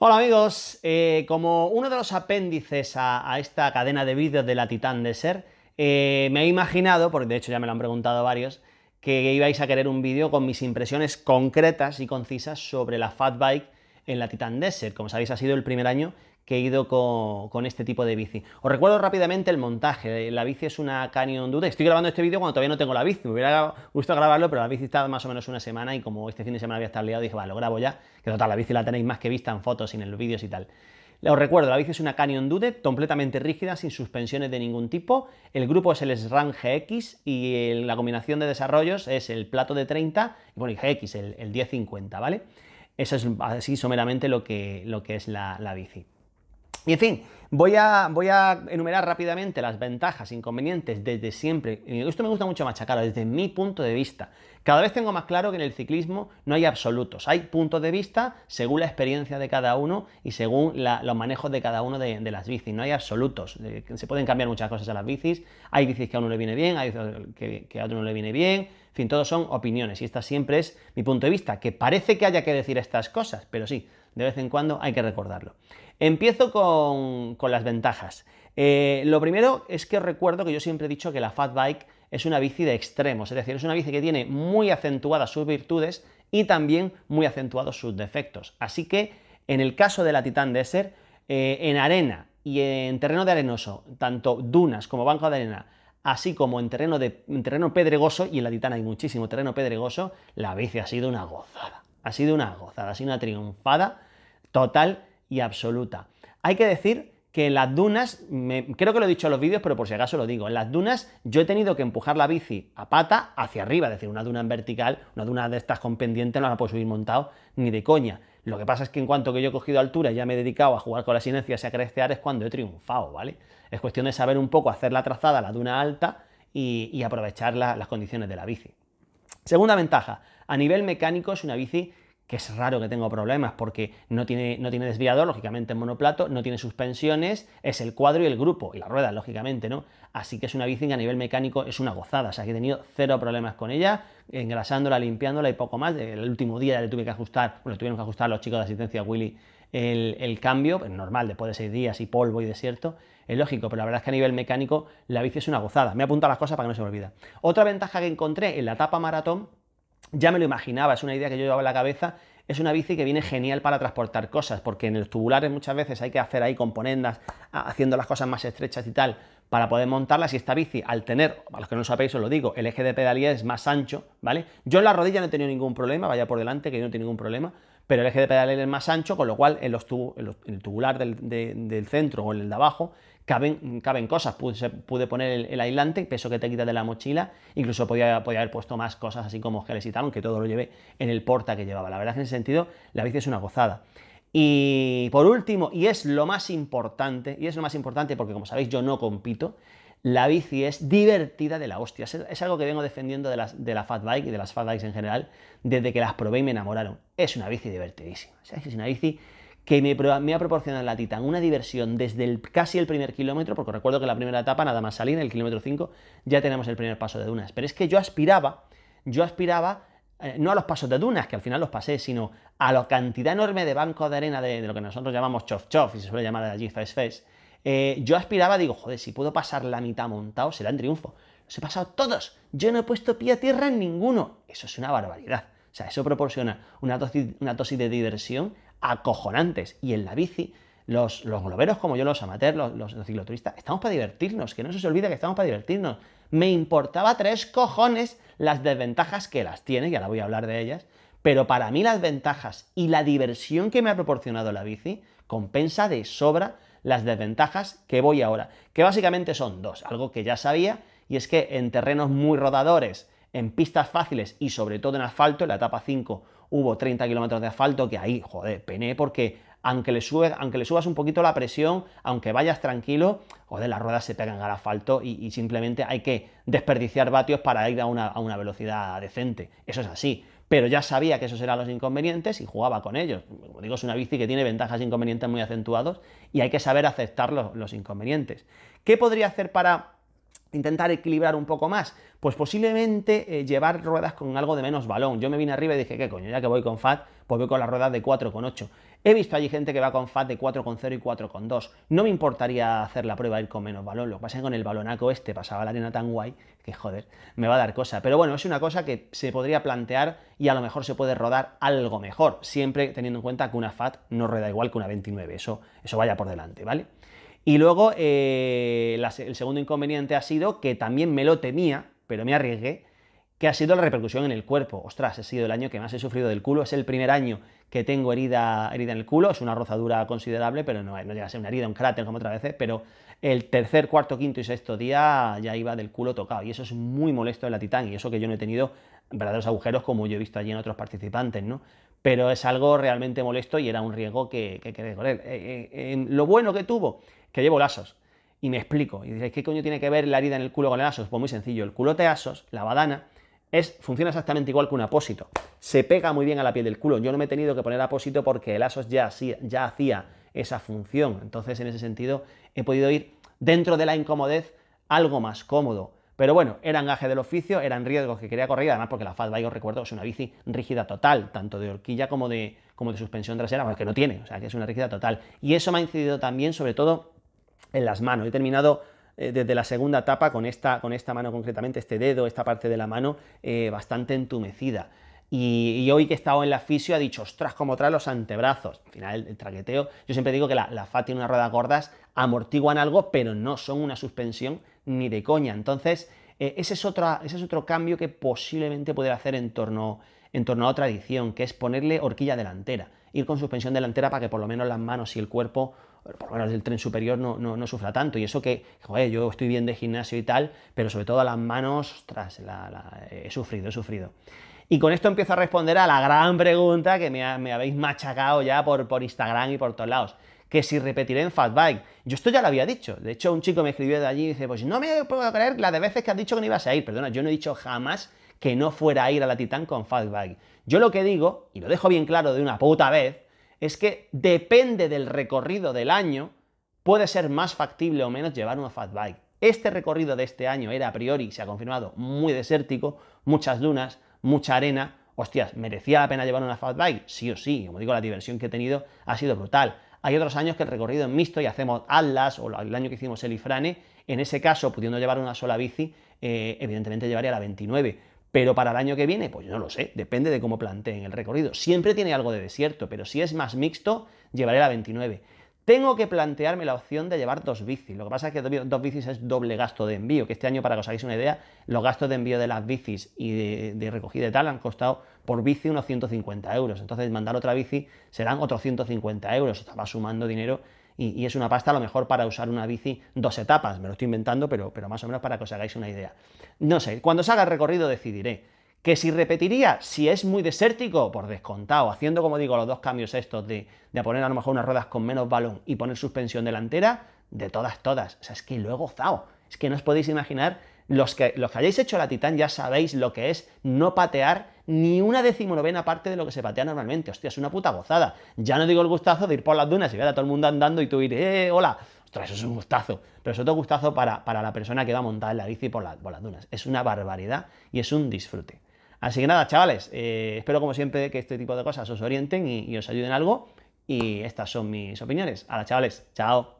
Hola amigos, eh, como uno de los apéndices a, esta cadena de vídeos de la Titan Desert eh, me he imaginado, porque de hecho ya me lo han preguntado varios, que ibais a querer un vídeo con mis impresiones concretas y concisas sobre la Fatbike en la Titan Desert. Como sabéis, ha sido el primer año que he ido con, este tipo de bici. Os recuerdo rápidamente el montaje. La bici es una Canyon Dude. Estoy grabando este vídeo cuando todavía no tengo la bici. Me hubiera gustado grabarlo, pero la bici está más o menos una semana y como este fin de semana había estado liado, dije, vale, lo grabo ya. Que total, la bici la tenéis más que vista en fotos y en los vídeos y tal. Os recuerdo, la bici es una Canyon Dude completamente rígida, sin suspensiones de ningún tipo. El grupo es el SRAM GX y la combinación de desarrollos es el plato de 30 y bueno, el GX, el, 1050, ¿vale? Eso es así someramente lo que, lo que es la bici. Y en fin, voy a, voy a enumerar rápidamente las ventajas, e inconvenientes desde siempre. Esto me gusta mucho machacar, desde mi punto de vista. Cada vez tengo más claro que en el ciclismo no hay absolutos, hay puntos de vista según la experiencia de cada uno y según los manejos de cada uno de, las bicis, no hay absolutos, eh, se pueden cambiar muchas cosas a las bicis, hay bicis que a uno le viene bien, hay que, que a otro no le viene bien, en fin, todos son opiniones y esta siempre es mi punto de vista, que parece que haya que decir estas cosas, pero sí, de vez en cuando hay que recordarlo. Empiezo con, las ventajas. Eh, lo primero es que recuerdo que yo siempre he dicho que la Fat Bike es una bici de extremos, es decir, es una bici que tiene muy acentuadas sus virtudes y también muy acentuados sus defectos. Así que en el caso de la Titan Desert, eh, en arena y en terreno de arenoso, tanto dunas como banco de arena, así como en terreno, de, terreno pedregoso, y en la Titan hay muchísimo terreno pedregoso, la bici ha sido una gozada, ha sido una gozada, ha sido una triunfada total y absoluta. Hay que decir que en las dunas, creo que lo he dicho en los vídeos, pero por si acaso lo digo, en las dunas yo he tenido que empujar la bici a pata hacia arriba, es decir, una duna en vertical, una duna de estas con pendiente no la puedo subir montado ni de coña. Lo que pasa es que en cuanto que yo he cogido altura y ya me he dedicado a jugar con las inercias y a crecer es cuando he triunfado, ¿vale? Es cuestión de saber un poco hacer la trazada, la duna alta y, aprovechar las condiciones de la bici. Segunda ventaja, a nivel mecánico es una bici que es raro que tenga problemas porque no tiene, no tiene desviador, lógicamente en monoplato, no tiene suspensiones, es el cuadro y el grupo, y la rueda, lógicamente, ¿no? Así que es una bici que a nivel mecánico es una gozada, o sea que he tenido cero problemas con ella, engrasándola, limpiándola y poco más. El último día le tuve que ajustar, bueno, tuvieron que ajustar los chicos de asistencia Willy el, cambio, pues normal, después de seis días y polvo y desierto, es lógico, pero la verdad es que a nivel mecánico la bici es una gozada. Me he apuntado las cosas para que no se me olvida. Otra ventaja que encontré en la etapa maratón ya me lo imaginaba, es una idea que yo llevaba en la cabeza, es una bici que viene genial para transportar cosas, porque en los tubulares muchas veces hay que hacer ahí componendas, haciendo las cosas más estrechas y tal, para poder montarlas. Y esta bici, al tener, a los que no lo sabéis, os lo digo, el eje de pedalía es más ancho, ¿vale? Yo en la rodilla no he tenido ningún problema, vaya por delante, que yo no tengo ningún problema, pero el eje de pedalía es más ancho, con lo cual en, los en el tubular del, del centro o en el de abajo caben, cosas. Pude, pude poner el, aislante, peso que te quita de la mochila, incluso podía, haber puesto más cosas así como geles y tal, aunque todo lo llevé en el porta que llevaba. La verdad que en ese sentido la bici es una gozada. Y por último, y es lo más importante, y es lo más importante porque como sabéis yo no compito, la bici es divertida de la hostia. Es, algo que vengo defendiendo de, las, de la Fat Bike y de las Fat Bikes en general desde que las probé y me enamoraron. Es una bici divertidísima. es una bici que me, ha proporcionado la Titan una diversión desde casi el primer kilómetro, porque recuerdo que la primera etapa, nada más salir, en el kilómetro 5, ya tenemos el primer paso de dunas. Pero es que yo aspiraba, yo aspiraba eh, no a los pasos de dunas, que al final los pasé, sino a la cantidad enorme de bancos de arena de, lo que nosotros llamamos chof chof, y se suele llamar allí fes fes, eh, yo aspiraba, digo, joder, si puedo pasar la mitad montado, será en triunfo. Los he pasado todos, yo no he puesto pie a tierra en ninguno. Eso es una barbaridad. O sea, eso proporciona una tosis una dosis de diversión acojonantes. Y en la bici, los, los globeros, como yo, los amateurs, los, los, cicloturistas, estamos para divertirnos, que no se os olvide que estamos para divertirnos. Me importaba tres cojones las desventajas que las tiene, y la voy a hablar de ellas, pero para mí las ventajas y la diversión que me ha proporcionado la bici compensa de sobra las desventajas que voy ahora, que básicamente son dos, algo que ya sabía, y es que en terrenos muy rodadores, en pistas fáciles y sobre todo en asfalto, en la etapa 5 hubo 30 kilómetros de asfalto, que ahí, joder, pene, porque aunque le, aunque le subas un poquito la presión, aunque vayas tranquilo, joder, las ruedas se pegan al asfalto y, simplemente hay que desperdiciar vatios para ir a una, velocidad decente. Eso es así pero ya sabía que esos eran los inconvenientes y jugaba con ellos. Como digo, es una bici que tiene ventajas e inconvenientes muy acentuados y hay que saber aceptar los inconvenientes. ¿Qué podría hacer para intentar equilibrar un poco más? Pues posiblemente eh, llevar ruedas con algo de menos balón. Yo me vine arriba y dije, ¿qué coño? Ya que voy con FAT, pues voy con las ruedas de 4,8. He visto allí gente que va con FAT de 4,0 y 4,2. No me importaría hacer la prueba ir con menos balón. Lo que pasa es que con el balonaco este pasaba la arena tan guay que, joder, me va a dar cosa. Pero bueno, es una cosa que se podría plantear y a lo mejor se puede rodar algo mejor, siempre teniendo en cuenta que una FAT no rueda igual que una 29. Eso, eso vaya por delante, ¿vale? Y luego, eh, el segundo inconveniente ha sido que también me lo temía, pero me arriesgué, que ha sido la repercusión en el cuerpo. Ostras, ha sido el año que más he sufrido del culo, es el primer año que tengo herida, herida en el culo, es una rozadura considerable, pero no, no llega a ser una herida, un cráter como otras veces, pero el tercer, cuarto, quinto y sexto día ya iba del culo tocado, y eso es muy molesto en la Titán, y eso que yo no he tenido verdaderos agujeros como yo he visto allí en otros participantes, ¿no? Pero es algo realmente molesto y era un riesgo que, quería correr. Eh, eh, lo bueno que tuvo que llevo lasos. Y me explico. Y dices ¿qué coño tiene que ver la herida en el culo con el asos? Pues muy sencillo. El culote asos, la badana, es, funciona exactamente igual que un apósito. Se pega muy bien a la piel del culo. Yo no me he tenido que poner apósito porque el asos ya hacía, ya hacía esa función. Entonces, en ese sentido, he podido ir dentro de la incomodez algo más cómodo. Pero bueno, era engaje del oficio, eran riesgos que quería correr, además porque la Fatbike, os recuerdo, es una bici rígida total, tanto de horquilla como de, como de suspensión trasera, que no tiene, o sea, que es una rígida total. Y eso me ha incidido también, sobre todo, en las manos. He terminado eh, desde la segunda etapa con esta, con esta mano concretamente, este dedo, esta parte de la mano eh, bastante entumecida. Y, hoy que he estado en la fisio ha dicho, ostras, cómo trae los antebrazos. Al final, el, traqueteo, yo siempre digo que la, FAT tiene unas ruedas gordas, amortiguan algo, pero no son una suspensión ni de coña. Entonces, eh, ese, es otro, ese es otro cambio que posiblemente poder hacer en torno, en torno a otra edición, que es ponerle horquilla delantera, ir con suspensión delantera para que por lo menos las manos y el cuerpo por lo menos el tren superior no, sufra tanto. Y eso que, joder, yo estoy bien de gimnasio y tal, pero sobre todo las manos, ostras, he sufrido, he sufrido. Y con esto empiezo a responder a la gran pregunta que me, habéis machacado ya por, por Instagram y por todos lados que si repetiré en Fatbike. Yo esto ya lo había dicho. De hecho, un chico me escribió de allí y dice, pues no me puedo creer la de veces que has dicho que no ibas a ir. Perdona, yo no he dicho jamás que no fuera a ir a la Titán con Fatbike. Yo lo que digo, y lo dejo bien claro de una puta vez, es que depende del recorrido del año, puede ser más factible o menos llevar una fat bike. Este recorrido de este año era a priori, se ha confirmado, muy desértico, muchas dunas, mucha arena. Hostias, ¿merecía la pena llevar una fat bike? Sí o sí, como digo, la diversión que he tenido ha sido brutal. Hay otros años que el recorrido es mixto y hacemos Atlas o el año que hicimos el Ifrane. En ese caso, pudiendo llevar una sola bici, eh, evidentemente llevaría la 29. Pero para el año que viene, pues yo no lo sé, depende de cómo planteen el recorrido. Siempre tiene algo de desierto, pero si es más mixto, llevaré la 29. Tengo que plantearme la opción de llevar dos bicis. Lo que pasa es que dos bicis es doble gasto de envío, que este año, para que os hagáis una idea, los gastos de envío de las bicis y de, recogida y tal han costado por bici unos 150 euros. Entonces, mandar otra bici serán otros 150 euros. O sea, va sumando dinero y, es una pasta a lo mejor para usar una bici dos etapas, me lo estoy inventando, pero, más o menos para que os hagáis una idea. No sé, cuando salga el recorrido decidiré. Que si repetiría, si es muy desértico, por descontado, haciendo como digo los dos cambios estos de, de poner a lo mejor unas ruedas con menos balón y poner suspensión delantera, de todas, todas. O sea, es que luego zao Es que no os podéis imaginar los que, los que hayáis hecho la Titán ya sabéis lo que es no patear ni una decimonovena parte de lo que se patea normalmente. Hostia, es una puta gozada. Ya no digo el gustazo de ir por las dunas y ver a todo el mundo andando y tú ir, ¡eh, hola! Ostras, eso es un gustazo. Pero es otro gustazo para, para la persona que va a montar en la bici por, por, las dunas. Es una barbaridad y es un disfrute. Así que nada, chavales, eh, espero como siempre que este tipo de cosas os orienten y, os ayuden algo. Y estas son mis opiniones. Ahora, chavales, chao.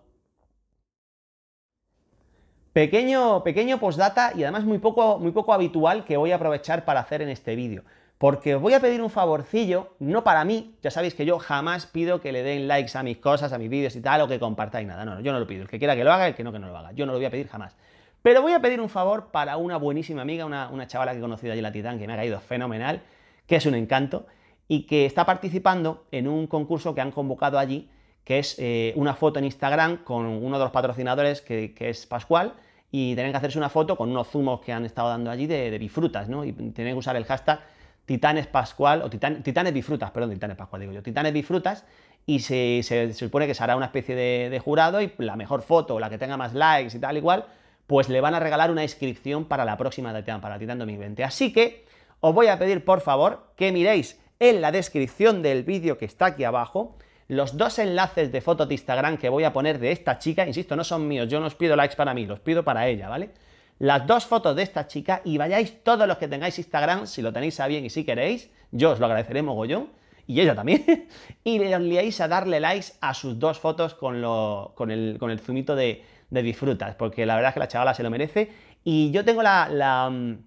Pequeño, pequeño postdata y además muy poco, muy poco habitual que voy a aprovechar para hacer en este vídeo. Porque os voy a pedir un favorcillo, no para mí, ya sabéis que yo jamás pido que le den likes a mis cosas, a mis vídeos y tal, o que compartáis nada, no, yo no lo pido, el que quiera que lo haga, el que no, que no lo haga, yo no lo voy a pedir jamás. Pero voy a pedir un favor para una buenísima amiga, una, chavala que he conocido allí en la Titán, que me ha caído fenomenal, que es un encanto, y que está participando en un concurso que han convocado allí, que es eh, una foto en Instagram con uno de los patrocinadores, que, que es Pascual, y tenían que hacerse una foto con unos zumos que han estado dando allí de, de bifrutas, ¿no? Y tenían que usar el hashtag Titanes Pascual, o Titanes Bifrutas, perdón, Titanes Pascual digo yo, Titanes Bifrutas, y se, supone que se hará una especie de, jurado y la mejor foto, la que tenga más likes y tal igual, pues le van a regalar una inscripción para la próxima Titan para Titan 2020. Así que os voy a pedir, por favor, que miréis en la descripción del vídeo que está aquí abajo, los dos enlaces de fotos de Instagram que voy a poner de esta chica, insisto, no son míos, yo no os pido likes para mí, los pido para ella, ¿vale? Las dos fotos de esta chica y vayáis todos los que tengáis Instagram, si lo tenéis a bien y si queréis, yo os lo agradeceré mogollón, y ella también, y le liáis a darle likes a sus dos fotos con, lo, con, el, con zumito de, de disfrutas, porque la verdad es que la chavala se lo merece. Y yo tengo la, la, mm,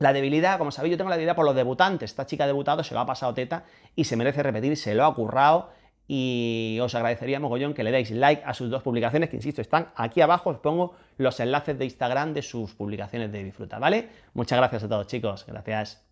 la, debilidad, como sabéis, yo tengo la debilidad por los debutantes. Esta chica ha debutado, se lo ha pasado teta y se merece repetir, se lo ha currado y os agradecería mogollón que le deis like a sus dos publicaciones, que insisto, están aquí abajo, os pongo los enlaces de Instagram de sus publicaciones de disfruta ¿vale? Muchas gracias a todos chicos, gracias.